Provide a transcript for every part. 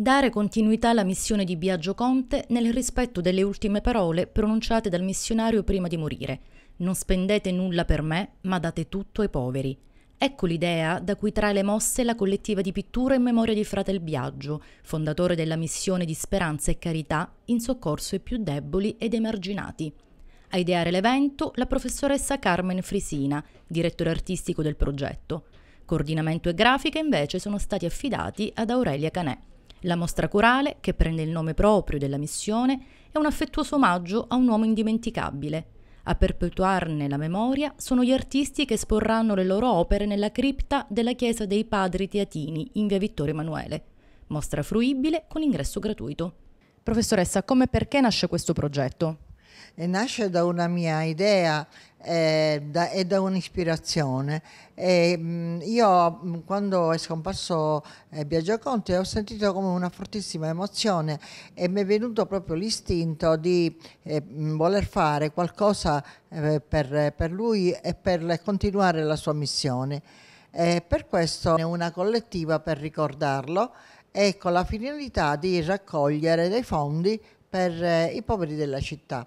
Dare continuità alla missione di Biagio Conte nel rispetto delle ultime parole pronunciate dal missionario prima di morire. Non spendete nulla per me, ma date tutto ai poveri. Ecco l'idea da cui trae le mosse la collettiva di pittura in memoria di Fratel Biagio, fondatore della missione di speranza e carità in soccorso ai più deboli ed emarginati. A ideare l'evento la professoressa Carmen Frisina, direttore artistico del progetto. Coordinamento e grafica invece sono stati affidati ad Aurelia Canè. La mostra corale, che prende il nome proprio della missione, è un affettuoso omaggio a un uomo indimenticabile. A perpetuarne la memoria sono gli artisti che esporranno le loro opere nella cripta della Chiesa dei Padri Teatini in via Vittorio Emanuele. Mostra fruibile con ingresso gratuito. Professoressa, come e perché nasce questo progetto? e nasce da una mia idea eh, e da, da un'ispirazione. E, mm, io mm, quando è scomparso eh, Biagio Conte ho sentito come una fortissima emozione e mi è venuto proprio l'istinto di eh, mm, voler fare qualcosa eh, per, per, lui e per continuare la sua missione. E per questo è una collettiva per ricordarlo e con la finalità di raccogliere dei fondi per eh, i poveri della città.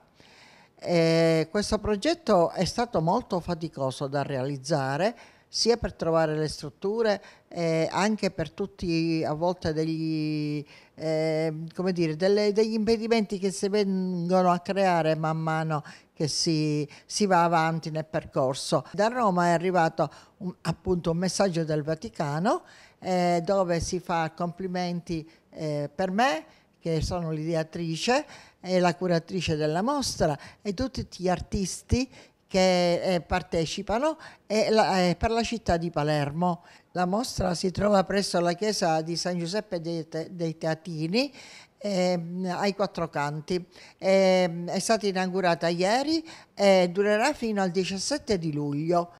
E eh, questo progetto è stato molto faticoso da realizzare sia per trovare le strutture eh, anche per tutti a volte degli, eh, dire, delle, degli impedimenti che si vengono a creare man mano che si, si va avanti nel percorso. Da Roma è arrivato un, appunto un messaggio del Vaticano eh, dove si fa complimenti eh, per me che sono l'ideatrice e la curatrice della mostra e tutti gli artisti che eh, partecipano e la, eh, per la città di Palermo. La mostra si trova presso la chiesa di San Giuseppe dei, Te- dei Teatini Ehm, ai quattro canti. Ehm, è stata inaugurata ieri e durerà fino al 17 di luglio.